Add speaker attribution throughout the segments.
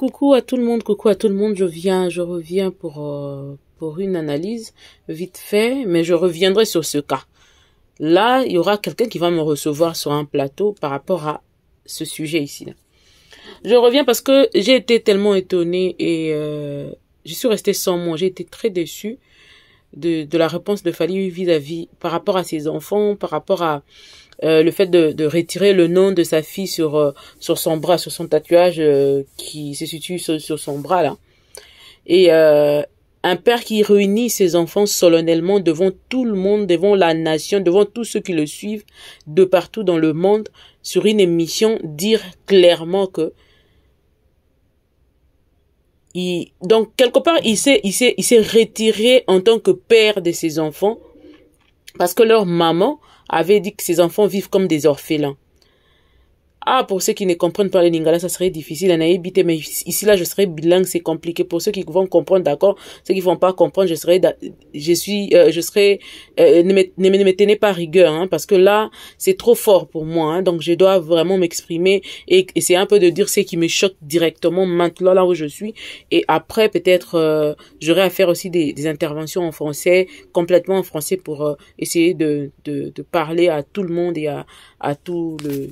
Speaker 1: Coucou à tout le monde, coucou à tout le monde. Je viens, je reviens pour euh, pour une analyse vite fait, mais je reviendrai sur ce cas. Là, il y aura quelqu'un qui va me recevoir sur un plateau par rapport à ce sujet ici. -là. Je reviens parce que j'ai été tellement étonnée et euh, je suis restée sans mot. J'ai été très déçue de, de la réponse de Fali vis à -vis, par rapport à ses enfants, par rapport à euh, le fait de, retirer le nom de sa fille sur, euh, sur son bras, sur son tatouage euh, qui se situe sur, son bras là. Et un père qui réunit ses enfants solennellement devant tout le monde, devant la nation, devant tous ceux qui le suivent de partout dans le monde sur une émission, dire clairement que donc quelque part il s'est retiré en tant que père de ses enfants parce que leur maman avait dit que ses enfants vivent comme des orphelins. Ah, pour ceux qui ne comprennent pas le Lingala, ça serait difficile. à naïviter, mais ici, là, je serais bilingue, c'est compliqué. Pour ceux qui vont comprendre, d'accord. Ceux qui vont pas comprendre, je serais, je suis, euh, je serais, euh, ne, me, ne, me, tenez pas rigueur, hein, parce que là, c'est trop fort pour moi, hein, donc je dois vraiment m'exprimer et, c'est un peu de dire ce qui me choque directement maintenant, là où je suis. Et après, peut-être, euh, j'aurai à faire aussi des, interventions en français, complètement en français pour essayer de, de, de parler à tout le monde et à, à tout le,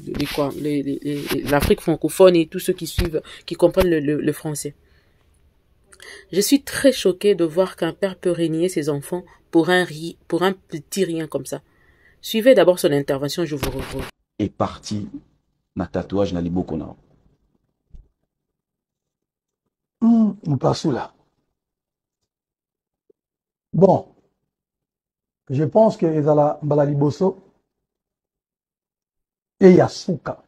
Speaker 1: l'Afrique francophone et tous ceux qui suivent, qui comprennent le, français. Je suis très choquée de voir qu'un père peut régner ses enfants pour un, pour un petit rien comme ça. Suivez d'abord son intervention,
Speaker 2: je vous revois. Et parti, ma tatouage na hmm, là. Bon, je pense que les la et Yasuka.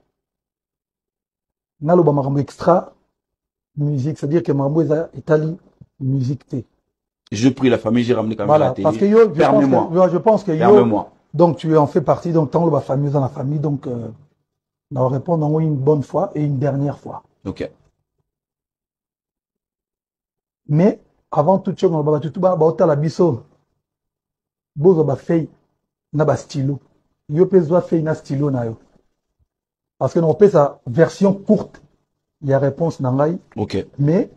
Speaker 2: Na naloba makambo extra musique c'est-à-dire que makambo eza etali musique te je prie la famille j'ai ramené quand même voilà, la télé parce que yo je pense que, je pense que yo moi. donc tu en fais partie donc tant loba famille dans la famille donc euh, on va répondre en une bonne fois et une dernière fois ok mais avant toute chose on va tout bas bah, la biso bozo ba feuille na ba stylo yo pe zwa na stylo na yo parce que sa version courte Il ya réponse na ngai Ok. mais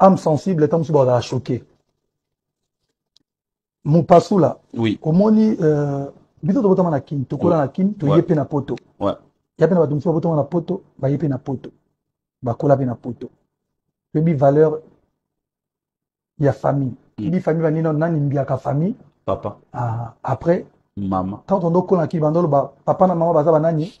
Speaker 2: âme sensible choquer. Mon pas choqué là. oui. omoni euh, votre tobotama na tout tokola ouais. na kini tu ouais. mpe na poto ouais. ya mpe na bato mosusu babotama na poto baye mpe na poto bah mpe na poto toyebi valeur ya famille y a famille banino nani qu'à famille papa ah, après mama ntango tondokola na kini bandoloba papa na mama baza banani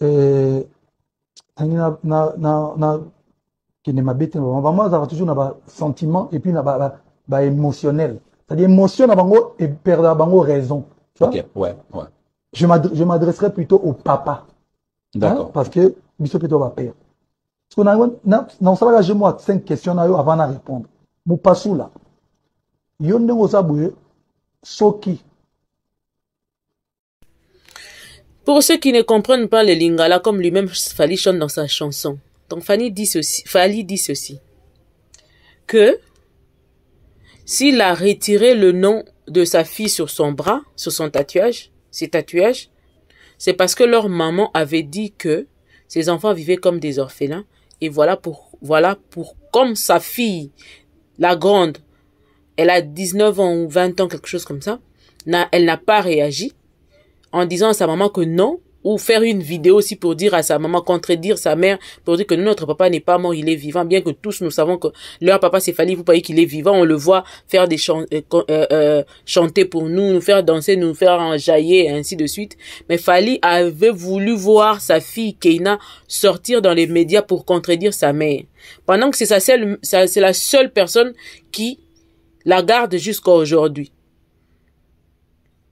Speaker 2: Eh, tangi nakende mabe te na bango bango azalaka toujours na basentiment et puis na baémotionnel c'est-à-dire émotion na bango eperdaka bango raison okay. ouais, ouais. je m'adresserai plutôt au papa hein? parce que biso mpe to bapere parce que naosalaka je mwa cinq question na yo avant na répondre mopasula yo ndenge oza boye soki
Speaker 1: Pour ceux qui ne comprennent pas le lingala comme lui-même Fali chante dans sa chanson. Donc Fanny dit ceci, Fali dit ceci que s'il a retiré le nom de sa fille sur son bras, sur son tatouage, ses tatouages, c'est parce que leur maman avait dit que ses enfants vivaient comme des orphelins et voilà pour voilà pour comme sa fille la grande elle a 19 ans ou 20 ans quelque chose comme ça, elle n'a pas réagi en disant à sa maman que non, ou faire une vidéo aussi pour dire à sa maman, contredire sa mère, pour dire que notre papa n'est pas mort, il est vivant, bien que tous nous savons que leur papa Fali, vous voyez qu'il est vivant, on le voit faire des chants, euh, euh, euh, chanter pour nous, nous faire danser, nous faire jaillir, et ainsi de suite. Mais Fali avait voulu voir sa fille Keina sortir dans les médias pour contredire sa mère. Pendant que c'est sa c'est la seule personne qui la garde jusqu'à aujourd'hui.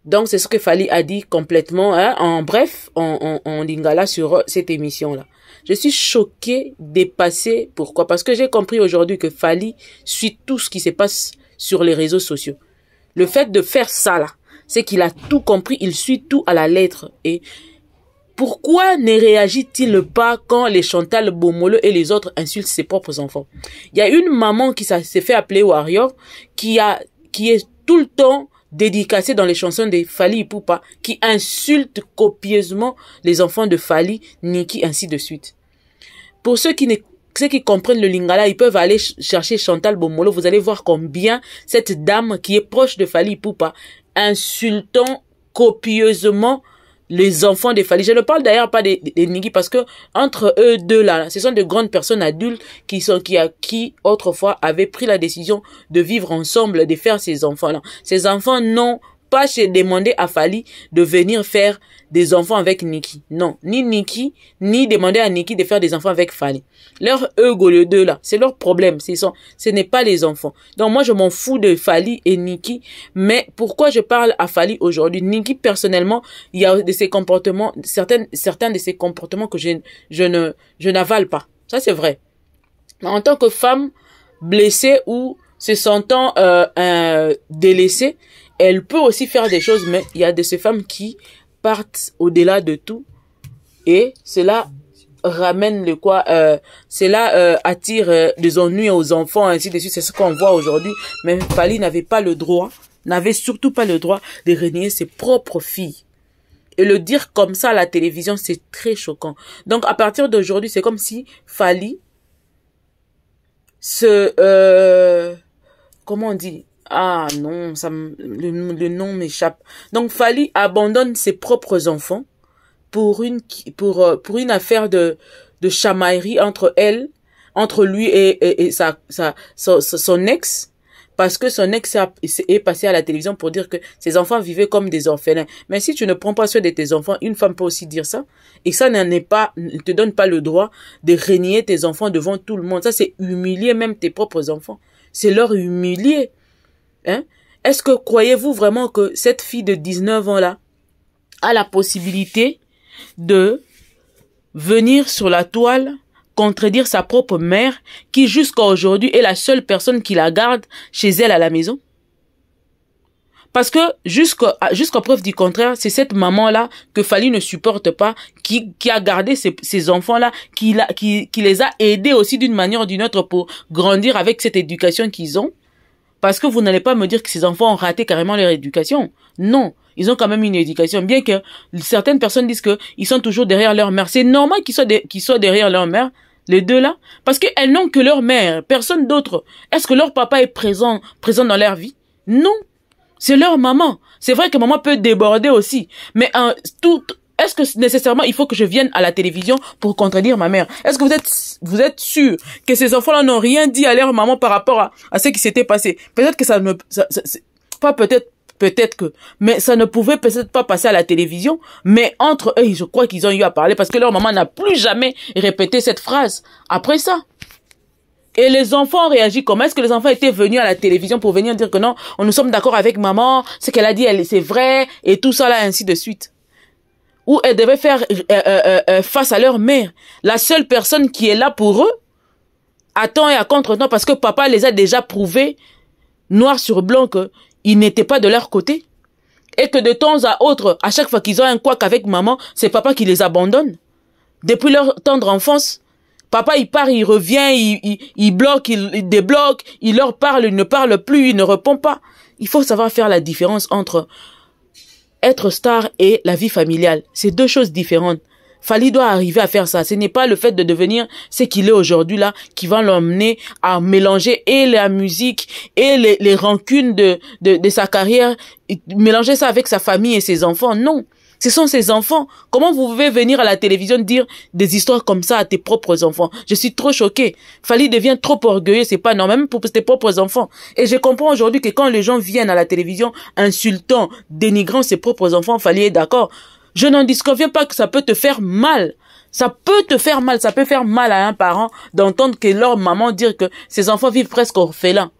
Speaker 1: Donc, c'est ce que Fali a dit complètement, hein. en bref, en, en, en lingala sur cette émission-là. Je suis choquée, dépassée. Pourquoi Parce que j'ai compris aujourd'hui que Fali suit tout ce qui se passe sur les réseaux sociaux. Le fait de faire ça, là, c'est qu'il a tout compris, il suit tout à la lettre. Et pourquoi ne réagit-il pas quand les Chantal Bomolo et les autres insultent ses propres enfants Il y a une maman qui s'est fait appeler Warrior, qui, a, qui est tout le temps dédicacé dans les chansons de Fali Poupa qui insulte copieusement les enfants de Fali, Niki, ainsi de suite. Pour ceux qui ne qui comprennent le lingala, ils peuvent aller chercher Chantal Bomolo. Vous allez voir combien cette dame qui est proche de Fali Poupa, insultant copieusement les enfants des Fali. Je ne parle d'ailleurs pas des, des, parce que entre eux deux là, ce sont de grandes personnes adultes qui sont qui qui autrefois avaient pris la décision de vivre ensemble, de faire ces enfants là. Ces enfants n'ont pas se demander à Fali de venir faire des enfants avec Nikki. Non, ni Nikki, ni demander à Nikki de faire des enfants avec Fali. Leur ego, les deux là, c'est leur problème. Sont, ce n'est pas les enfants. Donc moi, je m'en fous de Fali et Nikki. Mais pourquoi je parle à Fali aujourd'hui Nikki, personnellement, il y a de ses comportements, certaines, certains de ses comportements que je, je ne, je n'avale pas. Ça, c'est vrai. en tant que femme blessée ou se sentant euh, délaissée, elle peut aussi faire des choses, mais il y a de ces femmes qui partent au-delà de tout et cela ramène le quoi euh, cela euh, attire euh, des ennuis aux enfants ainsi de suite c'est ce qu'on voit aujourd'hui mais Fali n'avait pas le droit n'avait surtout pas le droit de régner ses propres filles et le dire comme ça à la télévision c'est très choquant donc à partir d'aujourd'hui c'est comme si Fali se comment on dit ah non, ça le, nom m'échappe. Donc Fali abandonne ses propres enfants pour une pour euh, pour une affaire de de chamaillerie entre elle, entre lui et, et, sa, sa, son, ex parce que son ex est passé à la télévision pour dire que ses enfants vivaient comme des orphelins. Mais si tu ne prends pas soin de tes enfants, une femme peut aussi dire ça. Et ça pas, ne te donne pas le droit de régner tes enfants devant tout le monde. Ça, c'est humilier même tes propres enfants. C'est leur humilier. Hein? Est-ce que croyez-vous vraiment que cette fille de 19 ans-là a la possibilité de venir sur la toile contredire sa propre mère qui jusqu'à aujourd'hui est la seule personne qui la garde chez elle à la maison parce que jusqu'à preuve du contraire, c'est cette maman-là que Fali ne supporte pas, qui, a gardé ces, enfants-là, qui les a aidés aussi d'une manière ou d'une autre pour grandir avec cette éducation qu'ils ont. Parce que vous n'allez pas me dire que ces enfants ont raté carrément leur éducation. Non. Ils ont quand même une éducation. Bien que certaines personnes disent que ils sont toujours derrière leur mère. C'est normal qu'ils soient, soient derrière leur mère. Les deux là. Parce qu'elles n'ont que leur mère. Personne d'autre. Est-ce que leur papa est présent, présent dans leur vie? Non. C'est leur maman. C'est vrai que maman peut déborder aussi. Mais en tout, est-ce que nécessairement il faut que je vienne à la télévision pour contredire ma mère Est-ce que vous êtes vous êtes sûr que ces enfants-là n'ont rien dit à leur maman par rapport à, à ce qui s'était passé Peut-être que ça ne pas peut-être peut-être que mais ça ne pouvait peut-être pas passer à la télévision mais entre eux je crois qu'ils ont eu à parler parce que leur maman n'a plus jamais répété cette phrase après ça. Et les enfants ont réagi comment Est-ce que les enfants étaient venus à la télévision pour venir dire que non, on nous sommes d'accord avec maman, ce qu'elle a dit, elle c'est vrai, et tout ça là, ainsi de suite où elles devaient faire euh, euh, euh, face à leur mère. La seule personne qui est là pour eux, à temps et à contre-temps, parce que papa les a déjà prouvés, noir sur blanc, qu'ils n'étaient pas de leur côté. Et que de temps à autre, à chaque fois qu'ils ont un couac avec maman, c'est papa qui les abandonne. Depuis leur tendre enfance, papa il part, il revient, il, bloque, il débloque, il leur parle, il ne parle plus, il ne répond pas. Il faut savoir faire la différence entre être star et la vie familiale, c'est deux choses différentes. Fali doit arriver à faire ça. Ce n'est pas le fait de devenir ce qu'il est aujourd'hui là qui va l'emmener à mélanger et la musique et les, rancunes de, de sa carrière, mélanger ça avec sa famille et ses enfants. Non. Ce sont ses enfants. Comment vous pouvez venir à la télévision dire des histoires comme ça à tes propres enfants Je suis trop choqué. Fali devient trop orgueilleux, c'est pas normal, même pour tes propres enfants. Et je comprends aujourd'hui que quand les gens viennent à la télévision insultant, dénigrant ses propres enfants, Fali est d'accord. Je n'en disconviens pas que ça peut te faire mal. Ça peut te faire mal, ça peut faire mal à un parent d'entendre que leur maman dire que ses enfants vivent presque orphelins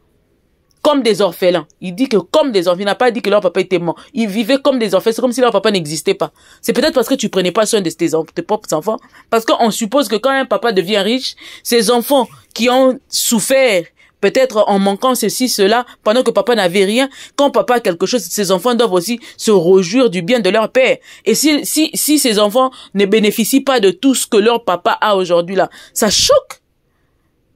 Speaker 1: comme des orphelins. Il dit que comme des orphelins. Il n'a pas dit que leur papa était mort. Ils vivaient comme des orphelins. C'est comme si leur papa n'existait pas. C'est peut-être parce que tu prenais pas soin de tes, propres enfants. Parce qu'on suppose que quand un papa devient riche, ses enfants qui ont souffert peut-être en manquant ceci, cela, pendant que papa n'avait rien, quand papa a quelque chose, ses enfants doivent aussi se rejouir du bien de leur père. Et si, si, si ces enfants ne bénéficient pas de tout ce que leur papa a aujourd'hui là, ça choque.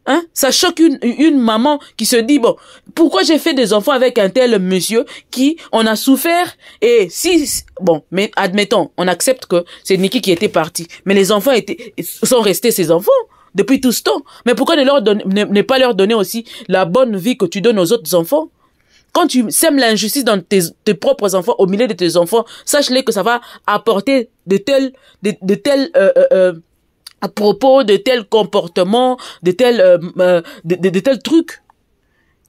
Speaker 1: Hein? Ça choque une, une maman qui se dit, bon, pourquoi j'ai fait des enfants avec un tel monsieur qui, on a souffert et si, bon, mais admettons, on accepte que c'est Niki qui était parti Mais les enfants étaient, sont restés ses enfants depuis tout ce temps. Mais pourquoi ne, leur donne, ne, pas leur donner aussi la bonne vie que tu donnes aux autres enfants? Quand tu sèmes l'injustice dans tes, tes, propres enfants, au milieu de tes enfants, sache-les que ça va apporter de telles, de, euh, euh, euh, à propos de tel comportement, de tel, euh, euh, de, de, de, truc.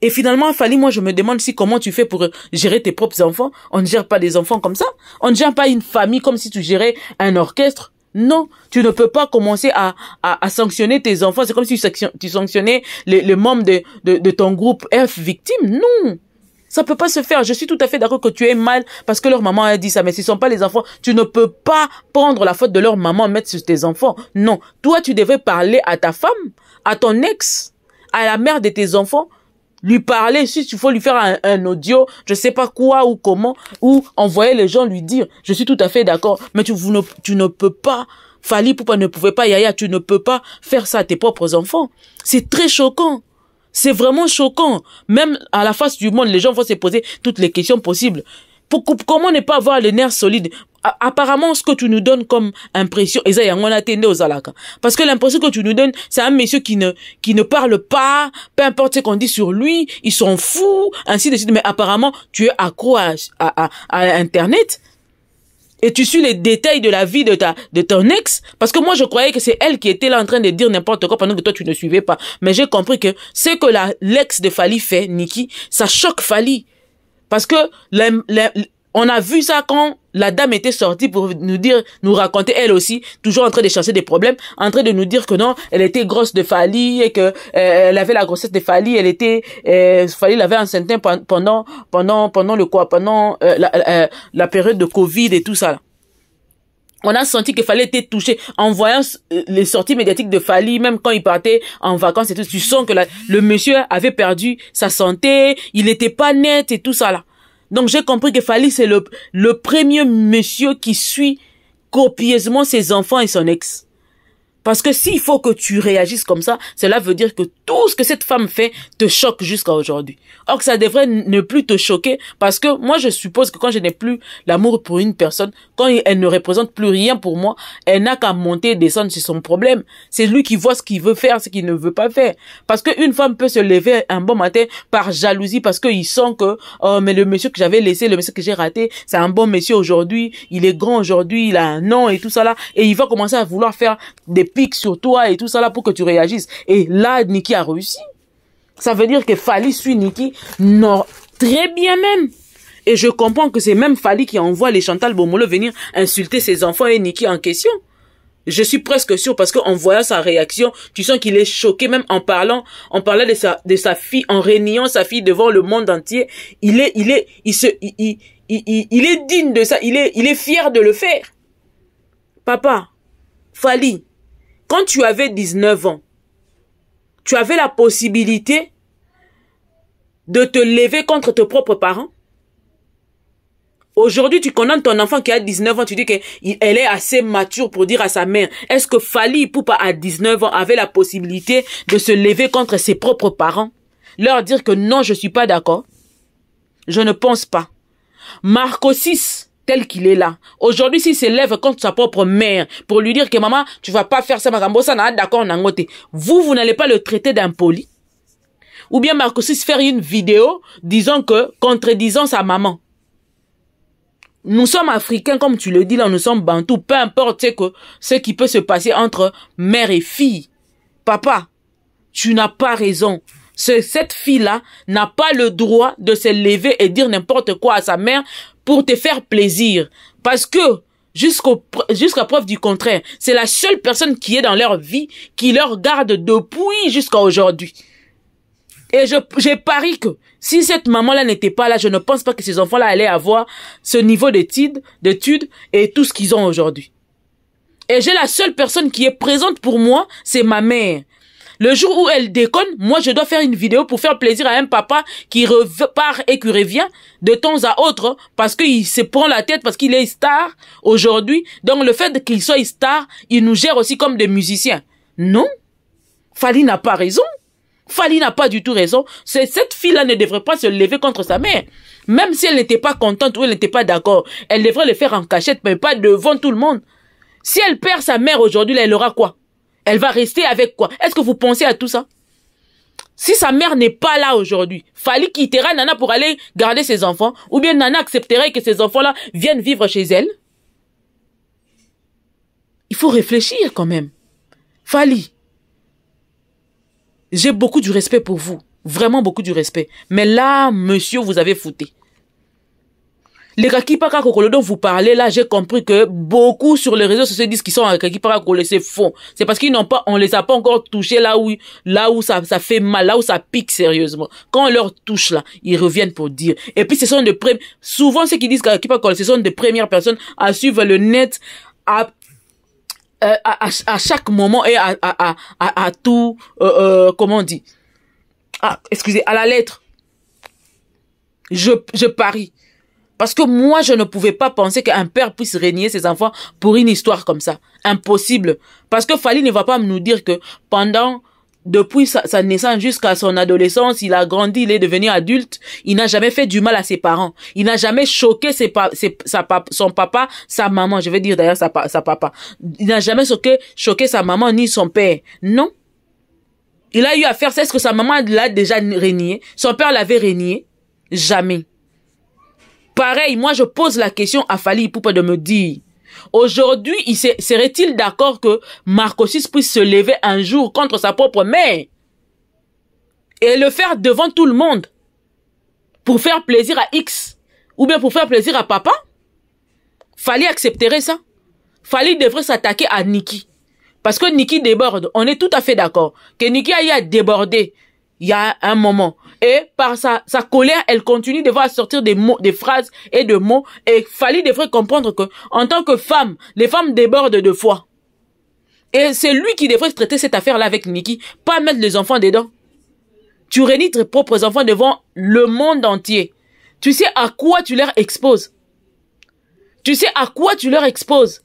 Speaker 1: Et finalement, Fali, moi, je me demande si comment tu fais pour gérer tes propres enfants. On ne gère pas des enfants comme ça. On ne gère pas une famille comme si tu gérais un orchestre. Non, tu ne peux pas commencer à, à, sanctionner tes enfants. C'est comme si tu sanctionnais les, membres de, de, de ton groupe F victime. Non. Ça peut pas se faire. Je suis tout à fait d'accord que tu es mal parce que leur maman a dit ça. Mais ce sont pas les enfants. Tu ne peux pas prendre la faute de leur maman mettre sur tes enfants. Non. Toi, tu devrais parler à ta femme, à ton ex, à la mère de tes enfants lui parler, si tu faut lui faire un, audio, je sais pas quoi ou comment, ou envoyer les gens lui dire, je suis tout à fait d'accord, mais tu, ne, tu ne peux pas, Fali pourquoi ne pouvait pas, Yaya, tu ne peux pas faire ça à tes propres enfants. C'est très choquant. C'est vraiment choquant. Même à la face du monde, les gens vont se poser toutes les questions possibles. Pour, comment ne pas avoir les nerfs solides apparemment ce que tu nous donnes comme impression aux parce que l'impression que tu nous donnes c'est un monsieur qui ne qui ne parle pas peu importe ce qu'on dit sur lui ils sont fous, ainsi de suite mais apparemment tu es accro à, à, à, à internet et tu suis les détails de la vie de ta de ton ex parce que moi je croyais que c'est elle qui était là en train de dire n'importe quoi pendant que toi tu ne suivais pas mais j'ai compris que ce que la l'ex de Fali fait Niki, ça choque Fali parce que on a vu ça quand la dame était sortie pour nous dire, nous raconter elle aussi, toujours en train de chercher des problèmes, en train de nous dire que non, elle était grosse de Fali et que euh, elle avait la grossesse de Fali, elle était euh, Fali l'avait enceinte pendant pendant pendant le quoi, pendant euh, euh, la, période de Covid et tout ça. On a senti qu'il fallait être touché en voyant les sorties médiatiques de Fali, même quand il partait en vacances et tout. Tu sens que le monsieur avait perdu sa santé, il n'était pas net et tout ça là. Donc j'ai compris que Fali, c'est le, le premier monsieur qui suit copieusement ses enfants et son ex. Parce que s'il faut que tu réagisses comme ça, cela veut dire que tout ce que cette femme fait te choque jusqu'à aujourd'hui. Or ça devrait ne plus te choquer parce que moi je suppose que quand je n'ai plus l'amour pour une personne, quand elle ne représente plus rien pour moi, elle n'a qu'à monter et descendre sur son problème. C'est lui qui voit ce qu'il veut faire, ce qu'il ne veut pas faire. Parce qu'une femme peut se lever un bon matin par jalousie parce qu'il sent que, oh mais le monsieur que j'avais laissé, le monsieur que j'ai raté, c'est un bon monsieur aujourd'hui, il est grand aujourd'hui, il a un nom et tout ça là, et il va commencer à vouloir faire des pics sur toi et tout ça là pour que tu réagisses. Et là, Nikki a réussi. Ça veut dire que Fali suit Niki non, très bien même. Et je comprends que c'est même Fali qui envoie les Chantal Bomolo venir insulter ses enfants et Niki en question. Je suis presque sûr parce que qu'en voyant sa réaction, tu sens qu'il est choqué même en parlant, en parlant de sa, de sa fille, en réniant sa fille devant le monde entier. Il est, il est, il il, est digne de ça. Il est, il est fier de le faire. Papa, Fali, quand tu avais 19 ans, tu avais la possibilité de te lever contre tes propres parents. Aujourd'hui, tu condamnes ton enfant qui a 19 ans, tu dis qu'elle est assez mature pour dire à sa mère, est-ce que Fali Poupa à 19 ans avait la possibilité de se lever contre ses propres parents? Leur dire que non, je suis pas d'accord. Je ne pense pas. Marco 6, tel qu'il est là. Aujourd'hui, s'il se lève contre sa propre mère pour lui dire que maman, tu vas pas faire ça, grand-mère, ça n'a d'accord, on a Vous, vous n'allez pas le traiter d'impoli. Ou bien Marcosis faire une vidéo disant que, contredisant sa maman. Nous sommes africains, comme tu le dis là, nous sommes bantou. peu importe que, ce qui peut se passer entre mère et fille. Papa, tu n'as pas raison cette fille-là n'a pas le droit de se lever et dire n'importe quoi à sa mère pour te faire plaisir. Parce que jusqu'à preuve du contraire, c'est la seule personne qui est dans leur vie qui leur garde depuis jusqu'à aujourd'hui. Et je, pari que si cette maman-là n'était pas là, je ne pense pas que ces enfants-là allaient avoir ce niveau d'étude d'études et tout ce qu'ils ont aujourd'hui. Et j'ai la seule personne qui est présente pour moi, c'est ma mère. Le jour où elle déconne, moi, je dois faire une vidéo pour faire plaisir à un papa qui repart et qui revient de temps à autre parce qu'il se prend la tête, parce qu'il est star aujourd'hui. Donc, le fait qu'il soit star, il nous gère aussi comme des musiciens. Non. Fali n'a pas raison. Fali n'a pas du tout raison. Cette fille-là ne devrait pas se lever contre sa mère. Même si elle n'était pas contente ou elle n'était pas d'accord, elle devrait le faire en cachette, mais pas devant tout le monde. Si elle perd sa mère aujourd'hui, elle aura quoi elle va rester avec quoi Est-ce que vous pensez à tout ça Si sa mère n'est pas là aujourd'hui, Fali quittera Nana pour aller garder ses enfants Ou bien Nana accepterait que ses enfants-là viennent vivre chez elle Il faut réfléchir quand même. Fali, j'ai beaucoup du respect pour vous. Vraiment beaucoup du respect. Mais là, monsieur, vous avez fouté. Les kakipa dont vous parlez, là, j'ai compris que beaucoup sur les réseaux sociaux disent qu'ils sont à kakipa Kokolo, c'est faux. C'est parce qu'ils n'ont pas, on les a pas encore touchés là où, là où ça, ça fait mal, là où ça pique sérieusement. Quand on leur touche là, ils reviennent pour dire. Et puis ce sont de souvent ceux qui disent ce sont des premières personnes à suivre le net, à euh, à, chaque moment et à, tout, euh, euh, comment on dit ah, Excusez, à la lettre. je parie parce que moi, je ne pouvais pas penser qu'un père puisse régner ses enfants pour une histoire comme ça. Impossible. Parce que Fali ne va pas nous dire que pendant, depuis sa, naissance jusqu'à son adolescence, il a grandi, il est devenu adulte, il n'a jamais fait du mal à ses parents. Il n'a jamais choqué ses son papa, sa maman, je vais dire d'ailleurs sa, papa. Il n'a jamais choqué, choqué sa maman ni son père. Non. Il a eu à faire, c'est ce que sa maman l'a déjà régné. Son père l'avait régné. Jamais. Pareil, moi je pose la question à Fali pas de me dire, aujourd'hui, serait-il d'accord que Marcosis puisse se lever un jour contre sa propre mère et le faire devant tout le monde pour faire plaisir à X ou bien pour faire plaisir à papa Fali accepterait ça. Fali devrait s'attaquer à Nikki. Parce que Nikki déborde. On est tout à fait d'accord que Nikki aille a débordé il y a un moment et par sa, sa colère, elle continue de voir sortir des mots, des phrases et de mots. Et Fali devrait comprendre que, en tant que femme, les femmes débordent de foi. Et c'est lui qui devrait traiter cette affaire-là avec Nikki, pas mettre les enfants dedans. Tu réunis tes propres enfants devant le monde entier. Tu sais à quoi tu leur exposes. Tu sais à quoi tu leur exposes.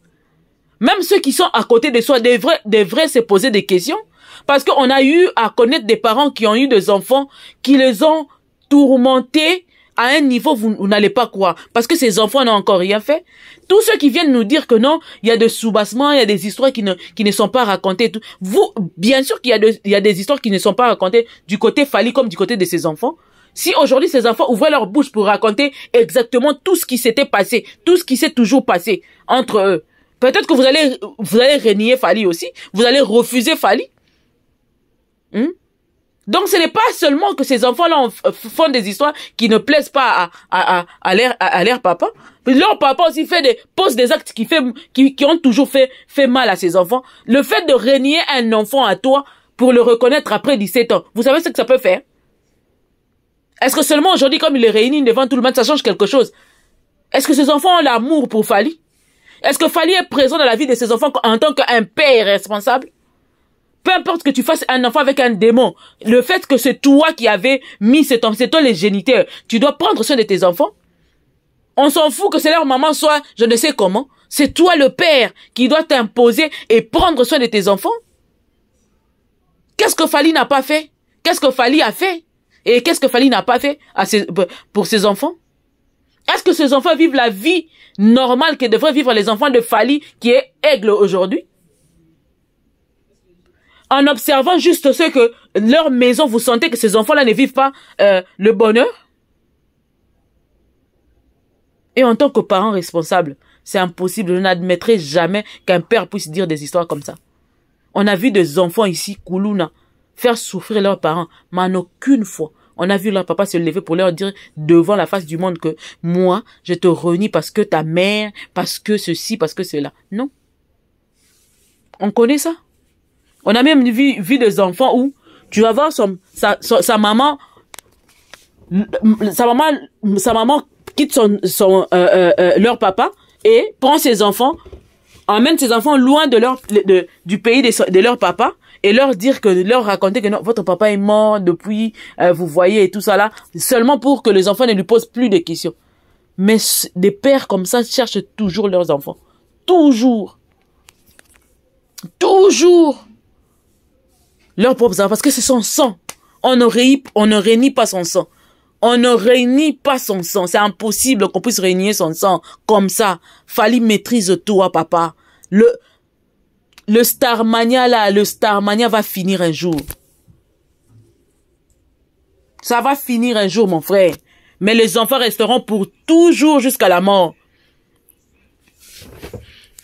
Speaker 1: Même ceux qui sont à côté de soi devraient, devraient se poser des questions parce qu'on a eu à connaître des parents qui ont eu des enfants qui les ont tourmentés à un niveau, vous, n'allez pas croire. Parce que ces enfants n'ont encore rien fait. Tous ceux qui viennent nous dire que non, il y a des soubassements, il y a des histoires qui ne, qui ne sont pas racontées. Vous, bien sûr qu'il y, a de, il y a des histoires qui ne sont pas racontées du côté Fali comme du côté de ces enfants. Si aujourd'hui ces enfants ouvraient leur bouche pour raconter exactement tout ce qui s'était passé, tout ce qui s'est toujours passé entre eux, peut-être que vous allez, vous allez renier Fali aussi, vous allez refuser Fali. Hmm? Donc ce n'est pas seulement que ces enfants-là font des histoires qui ne plaisent pas à, à, à, leur, à, leur, papa. Leur papa aussi fait des, pose des actes qui, fait, qui, ont toujours fait, fait mal à ses enfants. Le fait de régner un enfant à toi pour le reconnaître après 17 ans, vous savez ce que ça peut faire Est-ce que seulement aujourd'hui, comme il le réunit devant tout le monde, ça change quelque chose Est-ce que ces enfants ont l'amour pour Fali Est-ce que Fali est présent dans la vie de ses enfants en tant qu'un père responsable peu importe que tu fasses un enfant avec un démon, le fait que c'est toi qui avais mis cet enfant, c'est toi les géniteurs, tu dois prendre soin de tes enfants. On s'en fout que c'est leur maman soit je ne sais comment. C'est toi le père qui doit t'imposer et prendre soin de tes enfants. Qu'est-ce que Fali n'a pas fait Qu'est-ce que Fali a fait Et qu'est-ce que Fali n'a pas fait pour ses enfants Est-ce que ses enfants vivent la vie normale que devraient vivre les enfants de Fali qui est aigle aujourd'hui en observant juste ce que leur maison, vous sentez que ces enfants-là ne vivent pas euh, le bonheur Et en tant que parent responsable, c'est impossible. Je n'admettrai jamais qu'un père puisse dire des histoires comme ça. On a vu des enfants ici, Koulouna, faire souffrir leurs parents, mais en aucune fois. On a vu leur papa se lever pour leur dire devant la face du monde que moi, je te renie parce que ta mère, parce que ceci, parce que cela. Non. On connaît ça. On a même vu, des enfants où tu vas voir sa, maman, sa maman, sa maman quitte euh, euh, euh, leur papa et prend ses enfants, emmène ses enfants loin de leur, du pays de, leur papa et leur dire que leur raconter que non, votre papa est mort depuis, vous voyez et tout ça là, seulement pour que les enfants ne lui posent plus de questions. Mais des pères comme ça cherchent toujours leurs enfants, toujours, toujours. Leur propre sang. parce que c'est son sang. On ne, réunit, on pas son sang. On ne réunit pas son sang. C'est impossible qu'on puisse réunir son sang comme ça. Fali maîtrise toi, hein, papa. Le, le Starmania, là, le Starmania va finir un jour. Ça va finir un jour, mon frère. Mais les enfants resteront pour toujours jusqu'à la mort.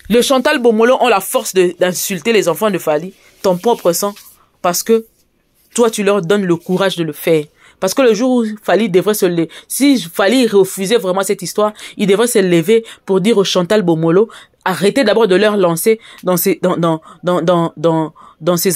Speaker 1: Le Chantal Bomolo ont la force d'insulter les enfants de Fali. Ton propre sang. Parce que toi, tu leur donnes le courage de le faire. Parce que le jour où Fali devrait se lever, si Fali refusait vraiment cette histoire, il devrait se lever pour dire au Chantal Bomolo, arrêtez d'abord de leur lancer dans ces, dans, dans, dans, dans,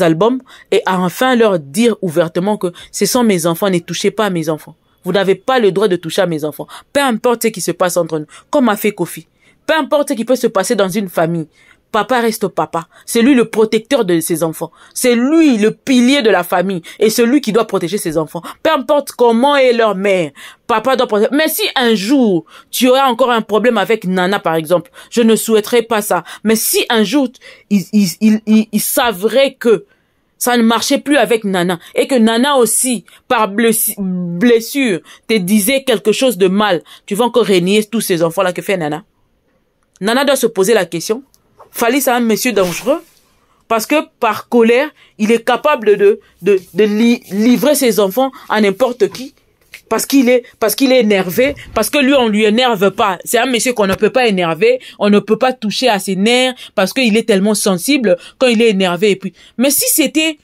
Speaker 1: albums et à enfin leur dire ouvertement que ce sont mes enfants, ne touchez pas à mes enfants. Vous n'avez pas le droit de toucher à mes enfants. Peu importe ce qui se passe entre nous, comme a fait Kofi. Peu importe ce qui peut se passer dans une famille. Papa reste papa. C'est lui le protecteur de ses enfants. C'est lui le pilier de la famille et celui qui doit protéger ses enfants. Peu importe comment est leur mère, papa doit protéger. Mais si un jour tu aurais encore un problème avec Nana, par exemple, je ne souhaiterais pas ça. Mais si un jour ils, ils, que ça ne marchait plus avec Nana et que Nana aussi, par blessure, te disait quelque chose de mal, tu vas encore régner tous ces enfants-là que fait Nana. Nana doit se poser la question, Fali, c'est un monsieur dangereux. Parce que par colère, il est capable de, de, de livrer ses enfants à n'importe qui. Parce qu'il est, parce qu'il est énervé. Parce que lui, on lui énerve pas. C'est un monsieur qu'on ne peut pas énerver. On ne peut pas toucher à ses nerfs parce qu'il est tellement sensible quand il est énervé et puis. Mais si c'était,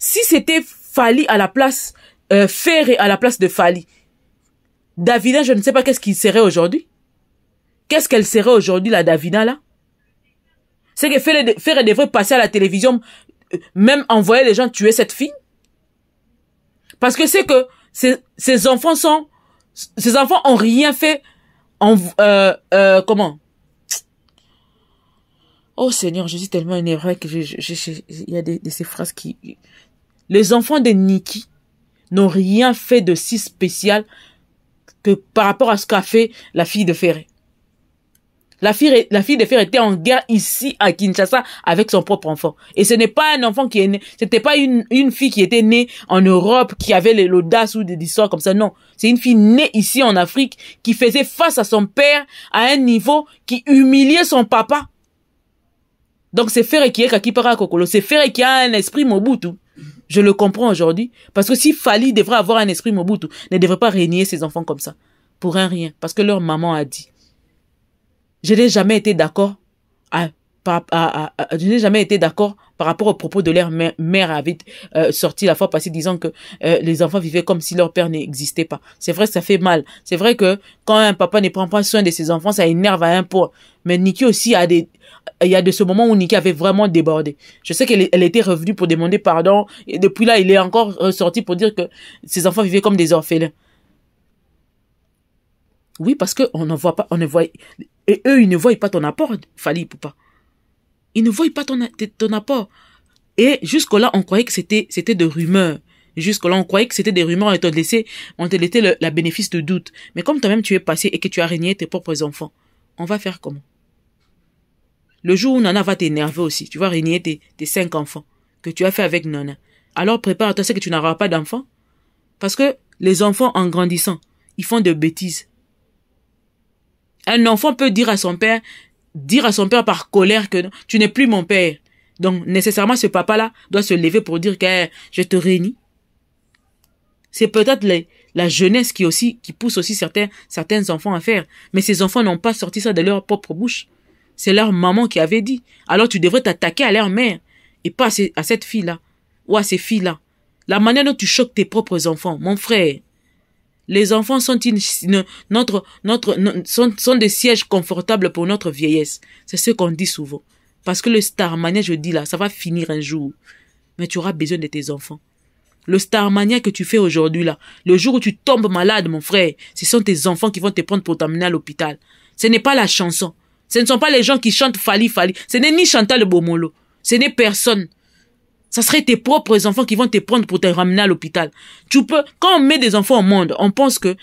Speaker 1: si c'était Fali à la place, euh, Ferré à la place de Fali, Davina, je ne sais pas qu'est-ce qu'il serait aujourd'hui. Qu'est-ce qu'elle serait aujourd'hui, la Davina, là? C'est que Ferré devrait passer à la télévision, euh, même envoyer les gens tuer cette fille. Parce que c'est que ces, enfants sont, ces enfants ont rien fait en, euh, euh comment? Oh Seigneur, je suis tellement énervée. que il y a des, de ces phrases qui, les enfants de Nikki n'ont rien fait de si spécial que par rapport à ce qu'a fait la fille de Ferré. La fille, la fille de Fer était en guerre ici à Kinshasa avec son propre enfant. Et ce n'est pas un enfant qui est né, c'était pas une, une fille qui était née en Europe, qui avait l'audace ou des histoires comme ça. Non. C'est une fille née ici en Afrique qui faisait face à son père à un niveau qui humiliait son papa. Donc c'est Fer qui est Kakipara Kokolo. C'est Fer qui a un esprit Mobutu. Je le comprends aujourd'hui. Parce que si Fali devrait avoir un esprit Mobutu, ne devrait pas régner ses enfants comme ça. Pour un rien. Parce que leur maman a dit. Je n'ai jamais été d'accord je jamais été d'accord par rapport aux propos de leur mère, mère avait euh, sorti la fois passée disant que euh, les enfants vivaient comme si leur père n'existait pas. C'est vrai que ça fait mal. C'est vrai que quand un papa ne prend pas soin de ses enfants, ça énerve à un point. Mais Nikki aussi il y a de ce moment où Nikki avait vraiment débordé. Je sais qu'elle était revenue pour demander pardon et depuis là, il est encore sorti pour dire que ses enfants vivaient comme des orphelins. Oui, parce qu'on on ne voit pas, on ne voit et eux, ils ne voient pas ton apport, Fali pas. Ils ne voient pas ton, ton apport. Et jusque-là, on croyait que c'était, c'était de rumeurs. Jusque-là, on croyait que c'était des rumeurs et on te laissait, on te la bénéfice de doute. Mais comme toi-même tu es passé et que tu as régné tes propres enfants, on va faire comment? Le jour où Nana va t'énerver aussi, tu vas régner tes, tes cinq enfants que tu as fait avec Nana. Alors prépare-toi, c'est que tu n'auras pas d'enfants. Parce que les enfants, en grandissant, ils font des bêtises. Un enfant peut dire à son père, dire à son père par colère que tu n'es plus mon père. Donc, nécessairement, ce papa-là doit se lever pour dire que eh, je te réunis. C'est peut-être la jeunesse qui aussi, qui pousse aussi certains, enfants à faire. Mais ces enfants n'ont pas sorti ça de leur propre bouche. C'est leur maman qui avait dit. Alors tu devrais t'attaquer à leur mère et pas à cette fille-là ou à ces filles-là. La manière dont tu choques tes propres enfants, mon frère. Les enfants sont, notre, notre, sont, des sièges confortables pour notre vieillesse. C'est ce qu'on dit souvent. Parce que le starmania, je dis là, ça va finir un jour. Mais tu auras besoin de tes enfants. Le starmania que tu fais aujourd'hui là, le jour où tu tombes malade, mon frère, ce sont tes enfants qui vont te prendre pour t'amener à l'hôpital. Ce n'est pas la chanson. Ce ne sont pas les gens qui chantent Fali Fali. Ce n'est ni Chantal Bomolo. Ce n'est personne. Ça serait tes propres enfants qui vont te prendre pour te ramener à l'hôpital. Tu peux, quand on met des enfants au monde, on pense que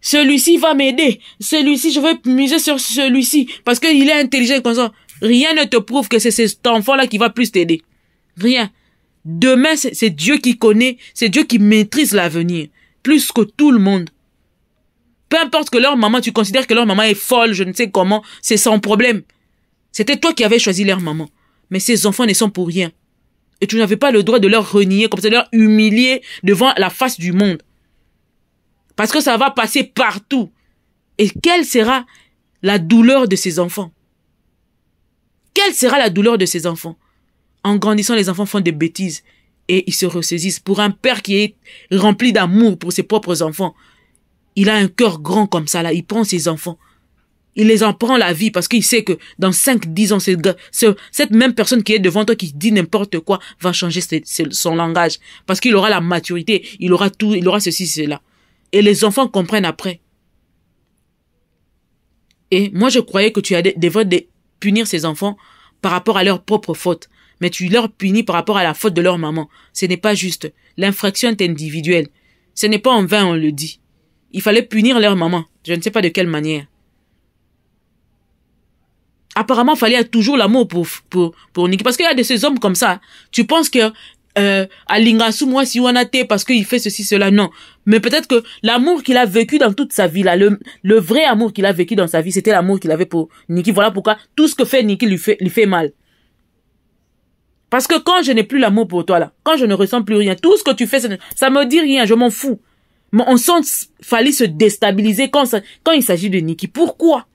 Speaker 1: celui-ci va m'aider. Celui-ci, je vais miser sur celui-ci. Parce qu'il est intelligent comme ça. Rien ne te prouve que c'est cet enfant-là qui va plus t'aider. Rien. Demain, c'est Dieu qui connaît, c'est Dieu qui maîtrise l'avenir. Plus que tout le monde. Peu importe que leur maman, tu considères que leur maman est folle, je ne sais comment, c'est sans problème. C'était toi qui avais choisi leur maman. Mais ces enfants ne sont pour rien. Et tu n'avais pas le droit de leur renier, comme ça, de leur humilier devant la face du monde. Parce que ça va passer partout. Et quelle sera la douleur de ces enfants Quelle sera la douleur de ces enfants En grandissant, les enfants font des bêtises et ils se ressaisissent. Pour un père qui est rempli d'amour pour ses propres enfants, il a un cœur grand comme ça, là, il prend ses enfants il les en prend la vie parce qu'il sait que dans 5-10 ans, cette même personne qui est devant toi, qui dit n'importe quoi, va changer son langage. Parce qu'il aura la maturité, il aura tout, il aura ceci, cela. Et les enfants comprennent après. Et moi, je croyais que tu devrais de punir ces enfants par rapport à leur propre faute. Mais tu leur punis par rapport à la faute de leur maman. Ce n'est pas juste. L'infraction est individuelle. Ce n'est pas en vain, on le dit. Il fallait punir leur maman. Je ne sais pas de quelle manière apparemment, fallait toujours l'amour pour, pour, pour Nikki. Parce qu'il y a de ces hommes comme ça. Tu penses que, euh, Alingasu, moi, si on a été parce qu'il fait ceci, cela, non. Mais peut-être que l'amour qu'il a vécu dans toute sa vie, là, le, vrai amour qu'il a vécu dans sa vie, c'était l'amour qu'il avait pour Niki. Voilà pourquoi tout ce que fait Niki lui fait, fait mal. Parce que quand je n'ai plus l'amour pour toi, là, quand je ne ressens plus rien, tout ce que tu fais, ça, ne me dit rien, je m'en fous. Mais on sent, fallait se déstabiliser quand, quand il s'agit de Niki. Pourquoi?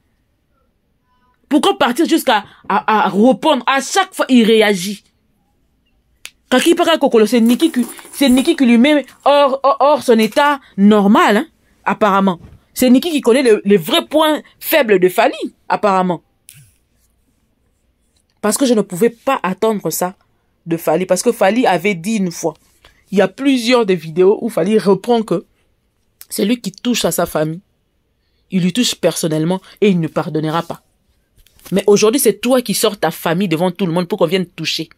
Speaker 1: Pourquoi partir jusqu'à à, répondre À chaque fois, il réagit. quand Kokolo, c'est Niki, qui lui met hors, son état normal, hein, apparemment. C'est Niki qui connaît les vrais points faibles de Fali, apparemment. Parce que je ne pouvais pas attendre ça de Fali. Parce que Fali avait dit une fois, il y a plusieurs des vidéos où Fali reprend que c'est lui qui touche à sa famille. Il lui touche personnellement et il ne pardonnera pas. Mais aujourd'hui, c'est toi qui sors ta famille devant tout le monde pour qu'on vienne toucher.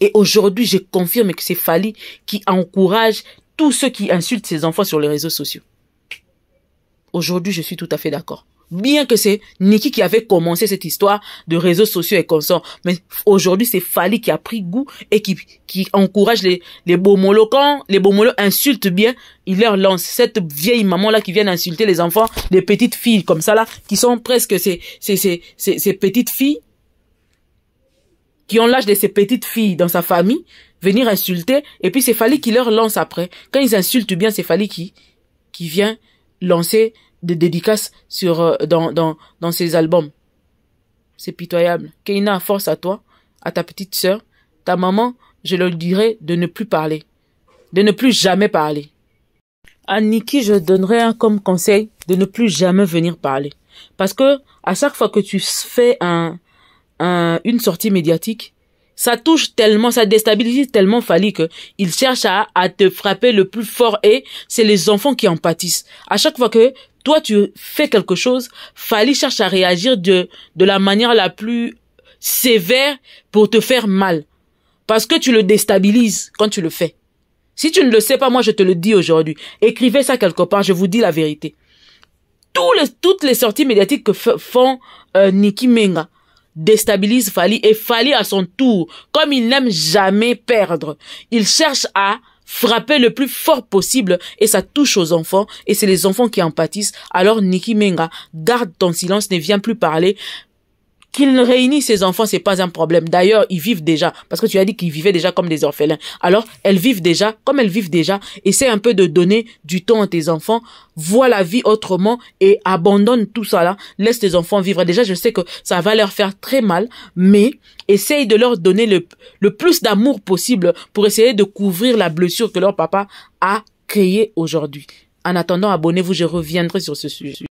Speaker 1: Et aujourd'hui, je confirme que c'est Fali qui encourage tous ceux qui insultent ses enfants sur les réseaux sociaux. Aujourd'hui, je suis tout à fait d'accord bien que c'est Niki qui avait commencé cette histoire de réseaux sociaux et consorts. Mais aujourd'hui, c'est Fali qui a pris goût et qui, encourage les, les Quand les bomolos insultent bien, il leur lance cette vieille maman-là qui vient insulter les enfants, les petites filles comme ça là, qui sont presque ces, petites filles qui ont l'âge de ces petites filles dans sa famille, venir insulter, et puis c'est Fali qui leur lance après. Quand ils insultent bien, c'est Fali qui, qui vient lancer de dédicaces sur, euh, dans, dans, dans ses albums. C'est pitoyable. Keina, force à toi, à ta petite sœur, ta maman, je leur dirai de ne plus parler, de ne plus jamais parler. À Nikki, je donnerai un comme conseil de ne plus jamais venir parler. Parce que à chaque fois que tu fais un, un, une sortie médiatique, ça touche tellement, ça déstabilise tellement Fali que il cherche à, à te frapper le plus fort et c'est les enfants qui en pâtissent. À chaque fois que toi tu fais quelque chose, Fali cherche à réagir de, de la manière la plus sévère pour te faire mal. Parce que tu le déstabilises quand tu le fais. Si tu ne le sais pas, moi je te le dis aujourd'hui. Écrivez ça quelque part, je vous dis la vérité. toutes les sorties médiatiques que font euh, Niki Menga déstabilisent Fali et Fali à son tour, comme il n'aime jamais perdre, il cherche à frapper le plus fort possible et ça touche aux enfants et c'est les enfants qui en pâtissent. Alors Niki Menga, garde ton silence, ne viens plus parler, Qu'ils réunit ses enfants, c'est pas un problème. D'ailleurs, ils vivent déjà, parce que tu as dit qu'ils vivaient déjà comme des orphelins. Alors, elles vivent déjà, comme elles vivent déjà, Essaye un peu de donner du temps à tes enfants, vois la vie autrement et abandonne tout ça là, laisse tes enfants vivre. Déjà, je sais que ça va leur faire très mal, mais essaye de leur donner le, le plus d'amour possible pour essayer de couvrir la blessure que leur papa a créée aujourd'hui. En attendant, abonnez-vous, je reviendrai sur ce sujet.